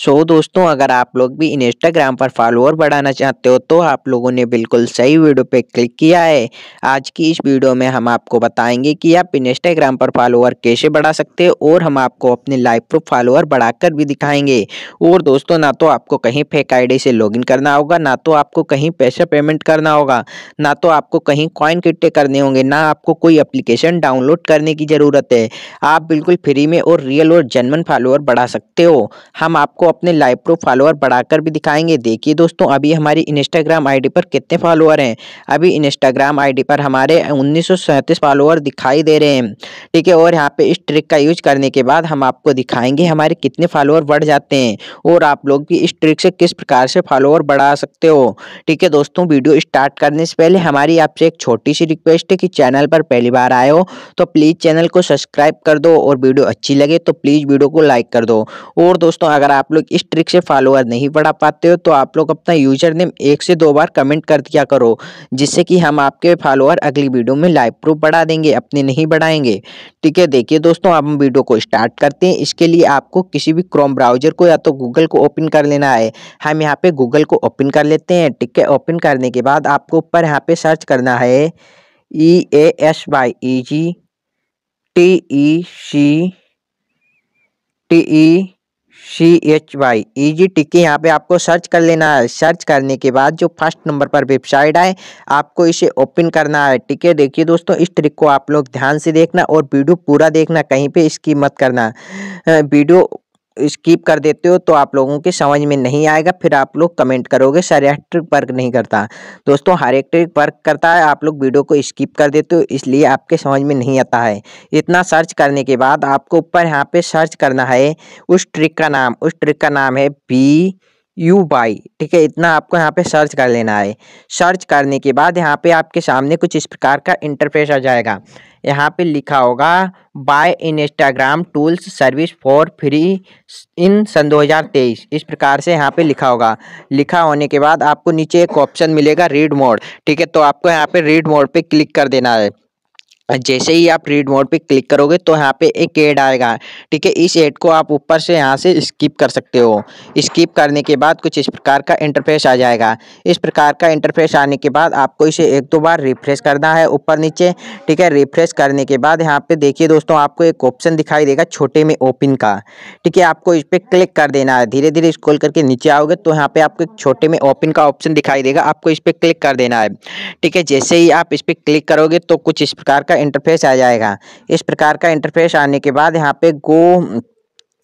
सो so, दोस्तों अगर आप लोग भी इंस्टाग्राम पर फॉलोअर बढ़ाना चाहते हो तो आप लोगों ने बिल्कुल सही वीडियो पे क्लिक किया है आज की इस वीडियो में हम आपको बताएंगे कि आप इंस्टाग्राम पर फॉलोअर कैसे बढ़ा सकते हो और हम आपको अपने लाइव प्रूफ फॉलोअर बढ़ाकर भी दिखाएंगे और दोस्तों ना तो आपको कहीं फेक आई से लॉगिन करना होगा ना तो आपको कहीं पैसा पेमेंट करना होगा ना तो आपको कहीं कॉइन किट्टे करने होंगे ना आपको कोई अप्लीकेशन डाउनलोड करने की ज़रूरत है आप बिल्कुल फ्री में और रियल और जनमन फॉलोअर बढ़ा सकते हो हम आपको आपको अपने लाइव प्रूफ फॉलोअर बढ़ाकर भी दिखाएंगे देखिए दोस्तों अभी हमारी इंस्टाग्राम आईडी पर कितने फॉलोअर हैं अभी इंस्टाग्राम आईडी पर हमारे उन्नीस फॉलोअर दिखाई दे रहे हैं ठीक है और यहाँ पे इस ट्रिक का यूज करने के बाद हम आपको दिखाएंगे हमारे कितने फॉलोअर बढ़ जाते हैं और आप लोग भी इस ट्रिक से किस प्रकार से फॉलोअर बढ़ा सकते हो ठीक है दोस्तों वीडियो स्टार्ट करने से पहले हमारी आपसे एक छोटी सी रिक्वेस्ट है कि चैनल पर पहली बार आए हो तो प्लीज़ चैनल को सब्सक्राइब कर दो और वीडियो अच्छी लगे तो प्लीज़ वीडियो को लाइक कर दो और दोस्तों अगर आप लोग इस ट्रिक से फॉलोअर नहीं बढ़ा पाते हो तो आप लोग अपना यूजर नेम एक से दो बार कमेंट कर दिया करो जिससे कि हम आपके फॉलोअर अगली वीडियो में लाइव प्रूफ बढ़ा देंगे अपने नहीं बढ़ाएंगे ठीक है देखिए दोस्तों आप हम वीडियो को स्टार्ट करते हैं इसके लिए आपको किसी भी क्रोम ब्राउजर को या तो गूगल को ओपन कर लेना है हम यहाँ पे गूगल को ओपन कर लेते हैं ठीक है ओपन करने के बाद आपको ऊपर यहाँ पे सर्च करना है E A S Y E G T E C T E C H Y easy टिक्के यहाँ पे आपको सर्च कर लेना है सर्च करने के बाद जो फर्स्ट नंबर पर वेबसाइट आए आपको इसे ओपन करना है ठीक है देखिए दोस्तों इस ट्रिक को आप लोग ध्यान से देखना और वीडियो पूरा देखना कहीं पे इसकी मत करना वीडियो स्किप कर देते हो तो आप लोगों के समझ में नहीं आएगा फिर आप लोग कमेंट करोगे सर यह ट्रिक वर्क नहीं करता दोस्तों हर एक ट्रिक वर्क करता है आप लोग वीडियो को स्किप कर देते हो इसलिए आपके समझ में नहीं आता है इतना सर्च करने के बाद आपको ऊपर यहाँ पे सर्च करना है उस ट्रिक का नाम उस ट्रिक का नाम है बी यू बाई ठीक है इतना आपको यहाँ पे सर्च कर लेना है सर्च करने के बाद यहाँ पे आपके सामने कुछ इस प्रकार का इंटरफेस आ जाएगा यहाँ पे लिखा होगा buy Instagram tools service for free in सन 2023 इस प्रकार से यहाँ पे लिखा होगा लिखा होने के बाद आपको नीचे एक ऑप्शन मिलेगा रीड मोड ठीक है तो आपको यहाँ पे रीड मोड पे क्लिक कर देना है जैसे ही आप रीड मोड पे क्लिक करोगे तो यहाँ पे एक एड आएगा ठीक है इस एड को आप ऊपर से यहाँ से स्किप कर सकते हो स्किप करने के बाद कुछ इस प्रकार का इंटरफेस आ जाएगा इस प्रकार का इंटरफेस आने के बाद आपको इसे एक दो बार रिफ्रेश करना है ऊपर नीचे ठीक है रिफ्रेश करने के बाद यहाँ पे देखिए दोस्तों आपको एक ऑप्शन दिखाई देगा छोटे में ओपन का ठीक है आपको इस पर क्लिक कर देना है धीरे धीरे स्क्रॉल करके नीचे आओगे तो यहाँ पे आपको एक छोटे में ओपन का ऑप्शन दिखाई देगा आपको इस पर क्लिक कर देना है ठीक है जैसे ही आप इस पर क्लिक करोगे तो कुछ इस प्रकार का इंटरफेस आ जाएगा इस प्रकार का इंटरफेस आने के बाद यहाँ पे गो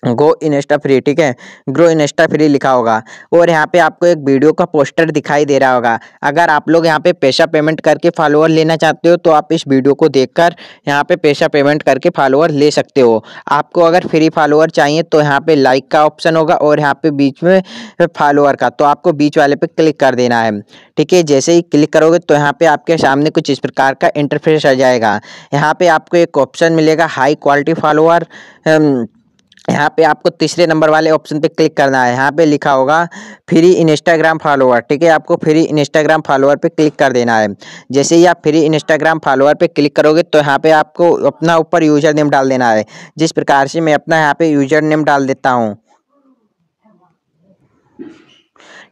गो इनेस्टा फ्री ठीक है ग्रो इनेस्टा फ्री लिखा होगा और यहाँ पे आपको एक वीडियो का पोस्टर दिखाई दे रहा होगा अगर आप लोग यहाँ पे पैसा पेमेंट करके फॉलोअर लेना चाहते हो तो आप इस वीडियो को देखकर यहाँ पे पैसा पेमेंट करके फॉलोअर ले सकते हो आपको अगर फ्री फॉलोअर चाहिए तो यहाँ पे लाइक का ऑप्शन होगा और यहाँ पे बीच में फॉलोअर का तो आपको बीच वाले पे क्लिक कर देना है ठीक है जैसे ही क्लिक करोगे तो यहाँ पे आपके सामने कुछ इस प्रकार का इंटरफेस आ जाएगा यहाँ पे आपको एक ऑप्शन मिलेगा हाई क्वालिटी फॉलोअर यहाँ पे आपको तीसरे नंबर वाले ऑप्शन पे क्लिक करना है यहाँ पे लिखा होगा फ्री इंस्टाग्राम फॉलोअर ठीक है आपको फ्री इंस्टाग्राम फॉलोअर पे क्लिक कर देना है जैसे ही आप फ्री इंस्टाग्राम फॉलोअर पे क्लिक करोगे तो यहाँ पे आपको अपना ऊपर यूजर नेम डाल देना है जिस प्रकार से मैं अपना यहाँ पे यूजर नेम डाल देता हूँ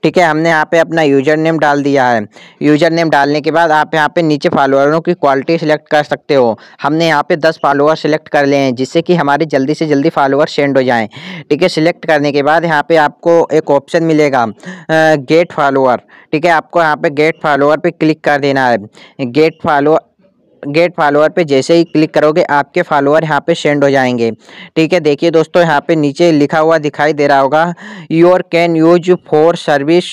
ठीक है हमने यहाँ पे अपना यूजर नेम डाल दिया है यूजर नेम डालने के बाद आप यहाँ पे नीचे फॉलोअरों की क्वालिटी सेलेक्ट कर सकते हो हमने यहाँ पे दस फॉलोअर सेलेक्ट कर लिए हैं जिससे कि हमारे जल्दी से जल्दी फॉलोअर सेंड हो जाएँ ठीक है सिलेक्ट करने के बाद यहाँ पे आपको एक ऑप्शन मिलेगा गेट फॉलोअर ठीक है आपको यहाँ पे गेट फॉलोअर पर क्लिक कर देना है गेट फॉलोअर गेट फॉलोअर पे जैसे ही क्लिक करोगे आपके फॉलोअर यहाँ पे सेंड हो जाएंगे ठीक है देखिए दोस्तों यहाँ पे नीचे लिखा हुआ दिखाई दे रहा होगा your can use for service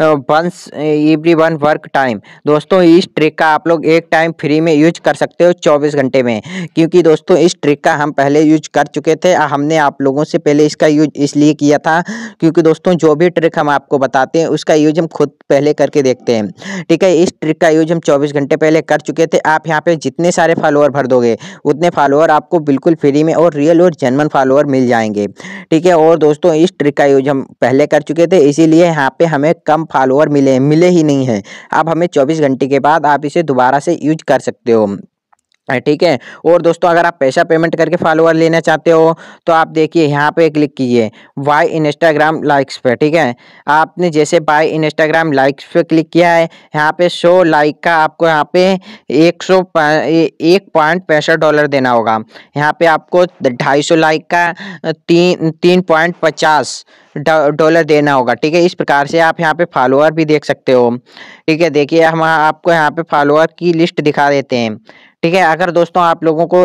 once every one work time दोस्तों इस ट्रिक का आप लोग एक टाइम फ्री में यूज कर सकते हो चौबीस घंटे में क्योंकि दोस्तों इस ट्रिक का हम पहले यूज कर चुके थे हमने आप लोगों से पहले इसका यूज इसलिए किया था क्योंकि दोस्तों जो भी ट्रिक हम आपको बताते हैं उसका यूज हम खुद पहले करके देखते हैं ठीक है इस ट्रिक का यूज हम चौबीस घंटे पहले कर चुके थे आप यहाँ पर जितने सारे फॉलोअर भर दोगे उतने फॉलोअर आपको बिल्कुल फ्री में और रियल और जनमन फॉलोअर मिल जाएंगे ठीक है और दोस्तों इस ट्रिक का यूज हम पहले कर चुके थे इसीलिए यहाँ पर हमें कम फॉलोअर मिले मिले ही नहीं हैं अब हमें चौबीस घंटे के बाद आप इसे दोबारा से यूज कर सकते हो ठीक है और दोस्तों अगर आप पैसा पेमेंट करके फॉलोअर लेना चाहते हो तो आप देखिए यहाँ पे क्लिक कीजिए बाई इंस्टाग्राम लाइक्स पे ठीक है आपने जैसे बाई इंस्टाग्राम लाइक्स पे क्लिक किया है यहाँ पे सो लाइक का आपको यहाँ पे एक सौ एक पॉइंट पैंसठ डॉलर देना होगा यहाँ पे आपको ढाई सौ लाइक का तीन तीन पॉइंट पचास डॉलर देना होगा ठीक है इस प्रकार से आप यहाँ पे फॉलोअर भी देख सकते हो ठीक है देखिए हम आपको यहाँ पे फॉलोअर की लिस्ट दिखा देते हैं ठीक है अगर दोस्तों आप लोगों को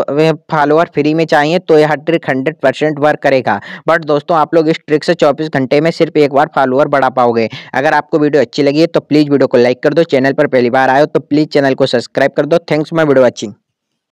फॉलोअर फ्री में चाहिए तो यह ट्रिक हंड्रेड परसेंट वर्क करेगा बट दोस्तों आप लोग इस ट्रिक से चौबीस घंटे में सिर्फ एक बार फॉलोअर बढ़ा पाओगे अगर आपको वीडियो अच्छी लगी है तो प्लीज़ वीडियो को लाइक कर दो चैनल पर पहली बार आयो तो प्लीज़ चैनल को सब्सक्राइब कर दो थैंक्स माई वीडियो वॉचिंग